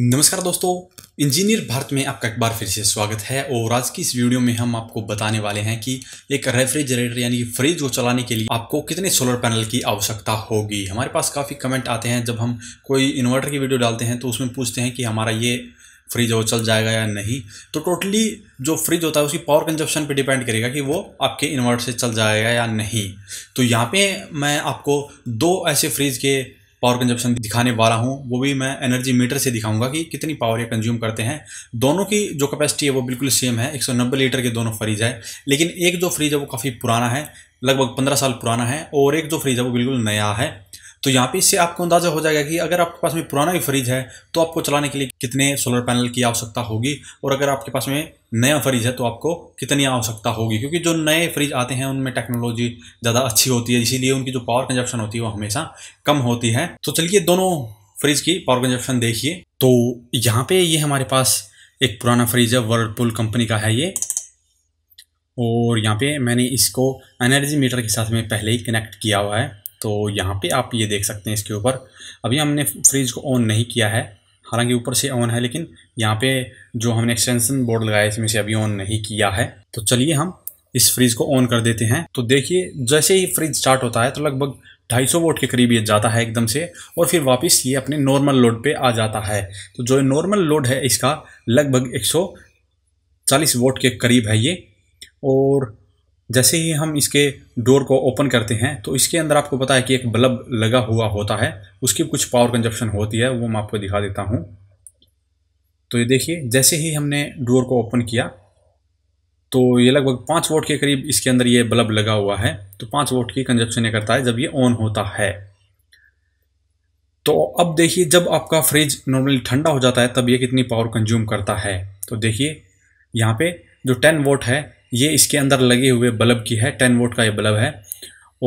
नमस्कार दोस्तों इंजीनियर भारत में आपका एक बार फिर से स्वागत है और आज की इस वीडियो में हम आपको बताने वाले हैं कि एक रेफ्रिजरेटर यानी कि फ्रिज को चलाने के लिए आपको कितने सोलर पैनल की आवश्यकता होगी हमारे पास काफ़ी कमेंट आते हैं जब हम कोई इन्वर्टर की वीडियो डालते हैं तो उसमें पूछते हैं कि हमारा ये फ्रिज वो चल जाएगा या नहीं तो टोटली जो फ्रिज होता है उसकी पावर कंजप्शन पे डिपेंड करेगा कि वो आपके इन्वर्टर से चल जाएगा या नहीं तो यहाँ पे मैं आपको दो ऐसे फ्रिज के पावर कंजप्शन दिखाने वाला हूँ वो भी मैं एनर्जी मीटर से दिखाऊंगा कि कितनी पावर ये कंज्यूम करते हैं दोनों की जो कैपेसिटी है वो बिल्कुल सेम है एक लीटर के दोनों फ्रिज है लेकिन एक जो फ्रिज है वो काफ़ी पुराना है लगभग पंद्रह साल पुराना है और एक जो फ्रिज है वो बिल्कुल नया है तो यहाँ पे इससे आपको अंदाज़ा हो जाएगा कि अगर आपके पास में पुराना भी फ्रिज है तो आपको चलाने के लिए कितने सोलर पैनल की आवश्यकता होगी और अगर आपके पास में नया फ्रिज है तो आपको कितनी आवश्यकता होगी क्योंकि जो नए फ्रिज आते हैं उनमें टेक्नोलॉजी ज़्यादा अच्छी होती है इसीलिए उनकी जो पावर कंजप्शन होती है वो हमेशा कम होती है तो चलिए दोनों फ्रिज की पावर कंजप्शन देखिए तो यहाँ पे ये हमारे पास एक पुराना फ्रिज है वर्लपुल कंपनी का है ये और यहाँ पे मैंने इसको एनर्जी मीटर के साथ में पहले ही कनेक्ट किया हुआ है तो यहाँ पे आप ये देख सकते हैं इसके ऊपर अभी हमने फ्रिज को ऑन नहीं किया है हालांकि ऊपर से ऑन है लेकिन यहाँ पे जो हमने एक्सटेंशन बोर्ड लगाया इसमें से अभी ऑन नहीं किया है तो चलिए हम इस फ्रिज को ऑन कर देते हैं तो देखिए जैसे ही फ्रिज स्टार्ट होता है तो लगभग 250 वोट के करीब ये जाता है एकदम से और फिर वापस ये अपने नॉर्मल लोड पे आ जाता है तो जो नॉर्मल लोड है इसका लगभग 140 वोट के करीब है ये और जैसे ही हम इसके डोर को ओपन करते हैं तो इसके अंदर आपको पता है कि एक बल्ब लगा हुआ होता है उसकी कुछ पावर कंजप्शन होती है वो मैं आपको दिखा देता हूँ तो ये देखिए जैसे ही हमने डोर को ओपन किया तो ये लगभग पाँच वोट के करीब इसके अंदर ये बल्ब लगा हुआ है तो पाँच वोट की कंजप्शन ये करता है जब ये ऑन होता है तो अब देखिए जब आपका फ्रिज नॉर्मली ठंडा हो जाता है तब ये कितनी पावर कंज्यूम करता है तो देखिए यहाँ पे जो 10 वोट है ये इसके अंदर लगे हुए बल्ब की है टेन वोट का ये बल्ब है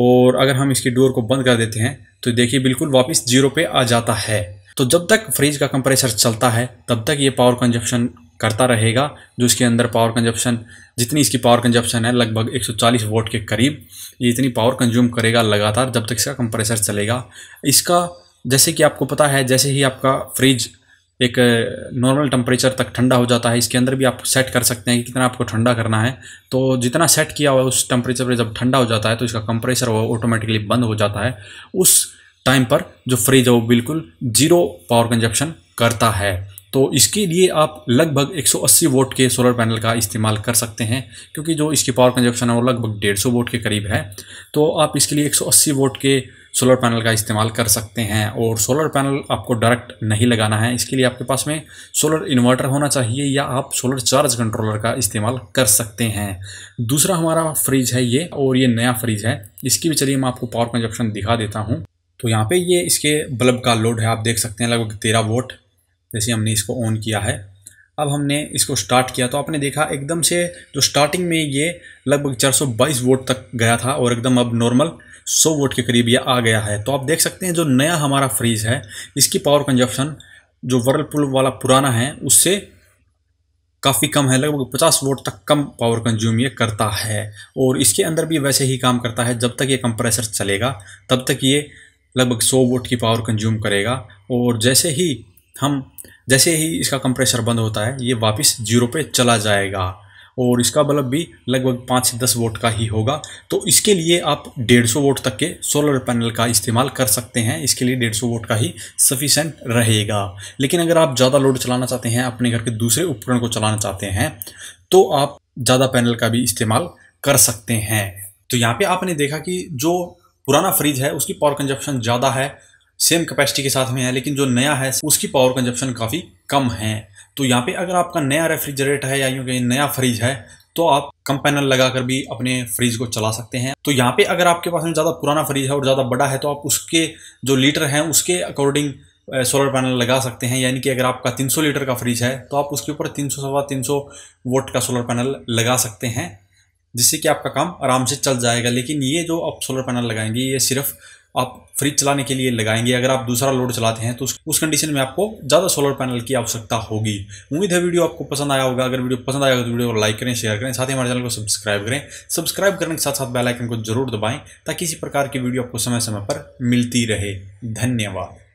और अगर हम इसकी डोर को बंद कर देते हैं तो देखिए बिल्कुल वापस जीरो पे आ जाता है तो जब तक फ्रिज का कंप्रेसर चलता है तब तक ये पावर कंजप्शन करता रहेगा जो इसके अंदर पावर कंजप्शन जितनी इसकी पावर कंजप्शन है लगभग 140 वोट के करीब ये इतनी पावर कंज्यूम करेगा लगातार जब तक इसका कंप्रेसर चलेगा इसका जैसे कि आपको पता है जैसे ही आपका फ्रिज एक नॉर्मल टेम्परेचर तक ठंडा हो जाता है इसके अंदर भी आप सेट कर सकते हैं कि कितना आपको ठंडा करना है तो जितना सेट किया हुआ है उस टेम्परेचर पर जब ठंडा हो जाता है तो इसका कंप्रेसर वो ऑटोमेटिकली बंद हो जाता है उस टाइम पर जो फ्रिज है वो बिल्कुल जीरो पावर कंजप्शन करता है तो इसके लिए आप लगभग 180 वोट के सोलर पैनल का इस्तेमाल कर सकते हैं क्योंकि जो इसकी पावर कंजप्शन है वो लगभग 150 वोट के करीब है तो आप इसके लिए 180 वोट के सोलर पैनल का इस्तेमाल कर सकते हैं और सोलर पैनल आपको डायरेक्ट नहीं लगाना है इसके लिए आपके पास में सोलर इन्वर्टर होना चाहिए या आप सोलर चार्ज कंट्रोलर का इस्तेमाल कर सकते हैं दूसरा हमारा फ्रिज है ये और ये नया फ्रिज है इसकी भी चलिए मैं आपको पावर कंजप्शन दिखा देता हूँ तो यहाँ पर ये इसके बल्ब का लोड है आप देख सकते हैं लगभग तेरह वोट जैसे हमने इसको ऑन किया है अब हमने इसको स्टार्ट किया तो आपने देखा एकदम से जो स्टार्टिंग में ये लगभग 422 वोट तक गया था और एकदम अब नॉर्मल 100 वोट के करीब ये आ गया है तो आप देख सकते हैं जो नया हमारा फ्रीज है इसकी पावर कंजप्शन जो वर्लपुल वाला पुराना है उससे काफ़ी कम है लगभग 50 वोट तक कम पावर कंज्यूम ये करता है और इसके अंदर भी वैसे ही काम करता है जब तक ये कंप्रेसर चलेगा तब तक ये लगभग 100 वोट की पावर कंज्यूम करेगा और जैसे ही हम जैसे ही इसका कंप्रेसर बंद होता है ये वापस जीरो पे चला जाएगा और इसका बल्ब भी लगभग पाँच से दस वोट का ही होगा तो इसके लिए आप डेढ़ सौ वोट तक के सोलर पैनल का इस्तेमाल कर सकते हैं इसके लिए डेढ़ सौ वोट का ही सफिशेंट रहेगा लेकिन अगर आप ज़्यादा लोड चलाना चाहते हैं अपने घर के दूसरे उपकरण को चलाना चाहते हैं तो आप ज़्यादा पैनल का भी इस्तेमाल कर सकते हैं तो यहाँ पर आपने देखा कि जो पुराना फ्रिज है उसकी पावर कंजप्शन ज़्यादा है सेम कैपेसिटी के साथ में है लेकिन जो नया है उसकी पावर कंजप्शन काफ़ी कम है तो यहाँ पे अगर आपका नया रेफ्रिजरेटर है या यूँ कहीं नया फ्रिज है तो आप कम पैनल लगाकर भी अपने फ्रिज को चला सकते हैं तो यहाँ पे अगर आपके पास में ज़्यादा पुराना फ्रिज है और ज़्यादा बड़ा है तो आप उसके जो लीटर हैं उसके अकॉर्डिंग सोलर पैनल लगा सकते हैं यानी कि अगर आपका 300 लीटर का फ्रिज है तो आप उसके ऊपर सौ सवा 300 वोट का सोलर पैनल लगा सकते हैं जिससे कि आपका काम आराम से चल जाएगा लेकिन ये जो आप सोलर पैनल लगाएंगे ये सिर्फ आप फ्रिज चलाने के लिए लगाएंगे अगर आप दूसरा लोड चलाते हैं तो उस कंडीशन में आपको ज़्यादा सोलर पैनल की आवश्यकता होगी उम्मीद है वीडियो आपको पसंद आया होगा अगर वीडियो पसंद आया तो वीडियो को लाइक करें शेयर करें साथ ही हमारे चैनल को सब्सक्राइब करें सब्सक्राइब करने के साथ साथ बेलाइकन को जरूर दबाएँ ताकि इसी प्रकार की वीडियो आपको समय समय पर मिलती रहे धन्यवाद